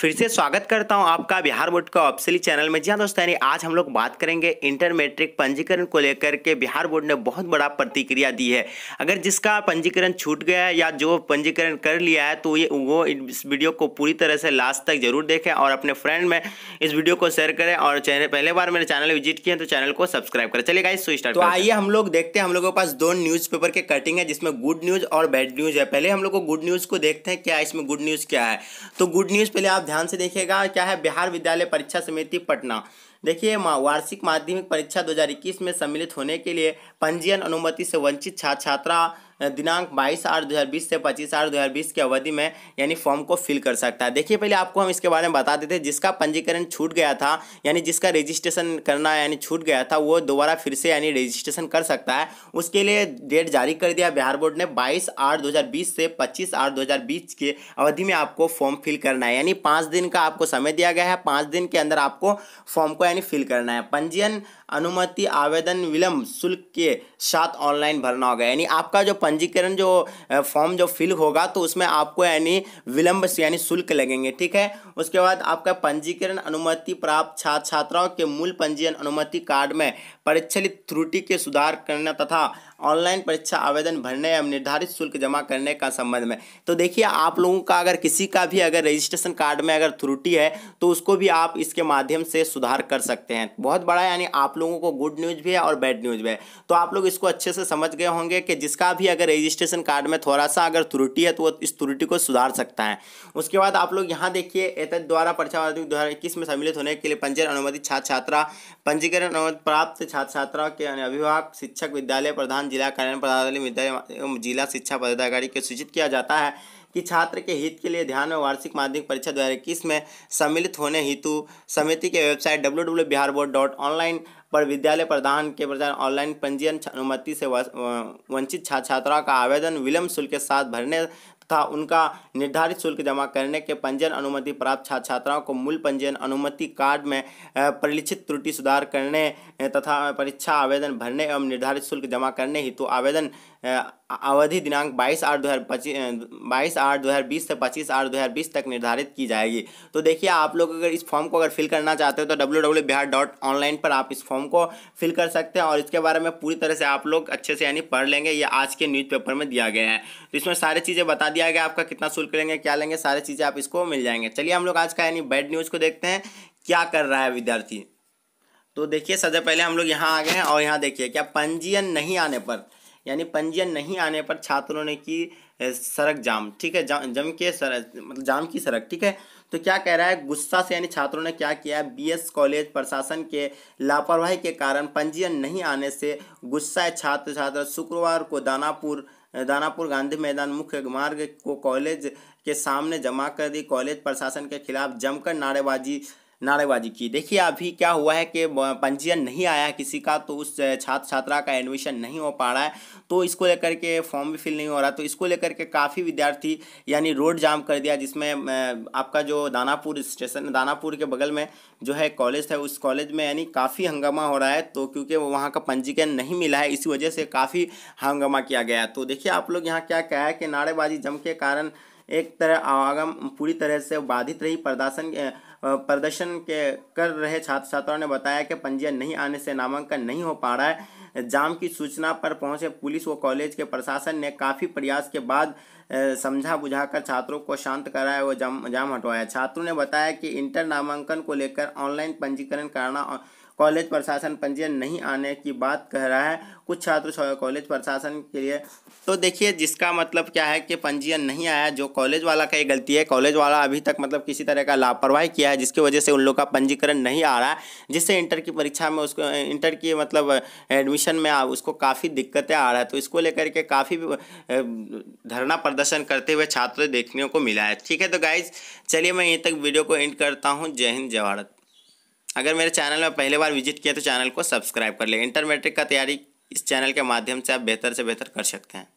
फिर से स्वागत करता हूं आपका बिहार बोर्ड का ऑप्शली चैनल में जी हाँ दोस्तों यानी आज हम लोग बात करेंगे इंटर मैट्रिक पंजीकरण को लेकर के बिहार बोर्ड ने बहुत बड़ा प्रतिक्रिया दी है अगर जिसका पंजीकरण छूट गया है या जो पंजीकरण कर लिया है तो ये वो इस वीडियो को पूरी तरह से लास्ट तक जरूर देखें और अपने फ्रेंड में इस वीडियो को शेयर करें और पहले बार मेरे चैनल विजिट किए तो चैनल को सब्सक्राइब करें चलिए गाइस स्टार्ट तो आइए हम लोग देखते हैं हम लोगों के पास दो न्यूज़पेपर के कटिंग है जिसमें गुड न्यूज़ और बैड न्यूज़ है पहले हम लोग को गुड न्यूज़ को देखते हैं क्या इसमें गुड न्यूज़ क्या है तो गुड न्यूज़ पहले आप ध्यान से देखिएगा क्या है बिहार विद्यालय परीक्षा समिति पटना देखिए वार्षिक माध्यमिक परीक्षा 2021 में सम्मिलित होने के लिए पंजीयन अनुमति से वंचित छात्र छात्रा दिनांक 22 आठ 2020 से 25 आठ 2020 की अवधि में यानी फॉर्म को फिल कर सकता है देखिए पहले आपको हम इसके बारे में बता देते हैं जिसका पंजीकरण छूट गया था यानी जिसका रजिस्ट्रेशन करना यानी छूट गया था वो दोबारा फिर से यानी रजिस्ट्रेशन कर सकता है उसके लिए डेट जारी कर दिया बिहार बोर्ड ने बाईस आठ दो से पच्चीस आठ दो की अवधि में आपको फॉर्म फिल करना है यानी पाँच दिन का आपको समय दिया गया है पाँच दिन के अंदर आपको फॉर्म को यानी फिल करना है पंजीयन अनुमति आवेदन विलंब शुल्क के साथ ऑनलाइन भरना होगा यानी आपका जो पंजीकरण जो फॉर्म जो फिल होगा तो उसमें आपको यानी विलंब यानी शुल्क लगेंगे ठीक है उसके बाद आपका पंजीकरण अनुमति प्राप्त छात्र छात्राओं के मूल पंजीयन अनुमति कार्ड में परिचलित त्रुटि के सुधार करना तथा ऑनलाइन परीक्षा आवेदन भरने एवं निर्धारित शुल्क जमा करने का संबंध में तो देखिए आप लोगों का अगर किसी का भी अगर रजिस्ट्रेशन कार्ड में अगर त्रुटि है तो उसको भी आप इसके माध्यम से सुधार कर सकते हैं बहुत बड़ा यानी आप लोगों को गुड न्यूज़ भी है और बैड न्यूज़ भी है तो आप लोग इसको अच्छे से समझ गए होंगे कि जिसका भी अगर रजिस्ट्रेशन कार्ड में थोड़ा सा अगर त्रुटि है तो वो इस त्रुटि को सुधार सकता है उसके बाद आप लोग यहाँ देखिए एतद द्वारा परीक्षा दो हज़ार इक्कीस में सम्मिलित होने के लिए पंजीयन अनुमति छात्र छात्रा पंजीकरण अनुमति प्राप्त छात्र छात्रा के अभिभावक शिक्षक विद्यालय प्रधान जिला कार्यालय प्रधान विद्यालय जिला शिक्षा पदाधिकारी को सूचित किया जाता है कि छात्र के हित के लिए ध्यान में वार्षिक माध्यमिक परीक्षा दो में सम्मिलित होने हेतु समिति के website W Bihar board dot online पर विद्यालय प्रधान के बजाय ऑनलाइन पंजीयन अनुमति से वंचित छात्र छात्राओं का आवेदन विलंब शुल्क के साथ भरने तथा उनका निर्धारित शुल्क जमा करने के पंजीयन अनुमति प्राप्त छात्र छात्राओं को मूल पंजीयन अनुमति कार्ड में परिलिखित त्रुटि सुधार करने तथा परीक्षा आवेदन भरने एवं निर्धारित शुल्क जमा करने हेतु तो आवेदन अवधि दिनांक 22 आठ दो हज़ार पच्चीस बाईस आठ दो हज़ार बीस से 25 आठ दो हज़ार बीस तक निर्धारित की जाएगी तो देखिए आप लोग अगर इस फॉर्म को अगर फिल करना चाहते हो तो W W Bihar dot online पर आप इस फॉर्म को फिल कर सकते हैं और इसके बारे में पूरी तरह से आप लोग अच्छे से यानी पढ़ लेंगे ये आज के न्यूज़पेपर में दिया गया है तो इसमें सारी चीज़ें बता दिया गया आपका कितना शुल्क लेंगे क्या लेंगे सारी चीज़ें आप इसको मिल जाएंगे चलिए हम लोग आज का यानी बैड न्यूज़ को देखते हैं क्या कर रहा है विद्यार्थी तो देखिए सबसे पहले हम लोग यहाँ आ गए हैं और यहाँ देखिए क्या पंजीयन नहीं आने पर यानी पंजीयन नहीं आने पर छात्रों ने की सड़क जाम ठीक है जा, जम के सड़क मतलब जाम की सड़क ठीक है तो क्या कह रहा है गुस्सा से यानी छात्रों ने क्या किया बीएस कॉलेज प्रशासन के लापरवाही के कारण पंजीयन नहीं आने से गुस्सा छात्र छात्र शुक्रवार को दानापुर दानापुर गांधी मैदान मुख्य मार्ग को कॉलेज के सामने जमा कर दी कॉलेज प्रशासन के खिलाफ जमकर नारेबाजी नारेबाजी की देखिए अभी क्या हुआ है कि पंजीयन नहीं आया है किसी का तो उस छात्र छात्रा का एडमिशन नहीं हो पा रहा है तो इसको लेकर के फॉर्म भी फिल नहीं हो रहा तो इसको लेकर के काफ़ी विद्यार्थी यानी रोड जाम कर दिया जिसमें आपका जो दानापुर स्टेशन दानापुर के बगल में जो है कॉलेज है उस कॉलेज में यानी काफ़ी हंगामा हो रहा है तो क्योंकि वहाँ का पंजीकरण नहीं मिला है इसी वजह से काफ़ी हंगामा किया गया तो देखिए आप लोग यहाँ क्या क्या है कि नारेबाजी जम के कारण एक तरह आवागम पूरी तरह से बाधित रही प्रदर्शन प्रदर्शन के कर रहे छात्र छात्राओं ने बताया कि पंजीयन नहीं आने से नामांकन नहीं हो पा रहा है जाम की सूचना पर पहुंचे पुलिस व कॉलेज के प्रशासन ने काफ़ी प्रयास के बाद समझा बुझाकर छात्रों को शांत कराया व जाम जाम हटवाया छात्रों ने बताया कि इंटर नामांकन को लेकर ऑनलाइन पंजीकरण कराना कॉलेज प्रशासन पंजीयन नहीं आने की बात कह रहा है कुछ छात्र कॉलेज प्रशासन के लिए तो देखिए जिसका मतलब क्या है कि पंजीयन नहीं आया जो कॉलेज वाला का ये गलती है कॉलेज वाला अभी तक मतलब किसी तरह का लापरवाही किया है जिसकी वजह से उन लोग का पंजीकरण नहीं आ रहा है जिससे इंटर की परीक्षा में उसको इंटर की मतलब एडमिशन में आ, उसको काफ़ी दिक्कतें आ रहा है तो इसको लेकर के काफ़ी धरना प्रदर्शन करते हुए छात्र देखने को मिला है ठीक है तो गाइज चलिए मैं यहीं तक वीडियो को एंड करता हूँ जय हिंद जय भारत अगर मेरे चैनल में पहले बार विजिट किया तो चैनल को सब्सक्राइब कर ले इंटर मैट्रिक का तैयारी इस चैनल के माध्यम से आप बेहतर से बेहतर कर सकते हैं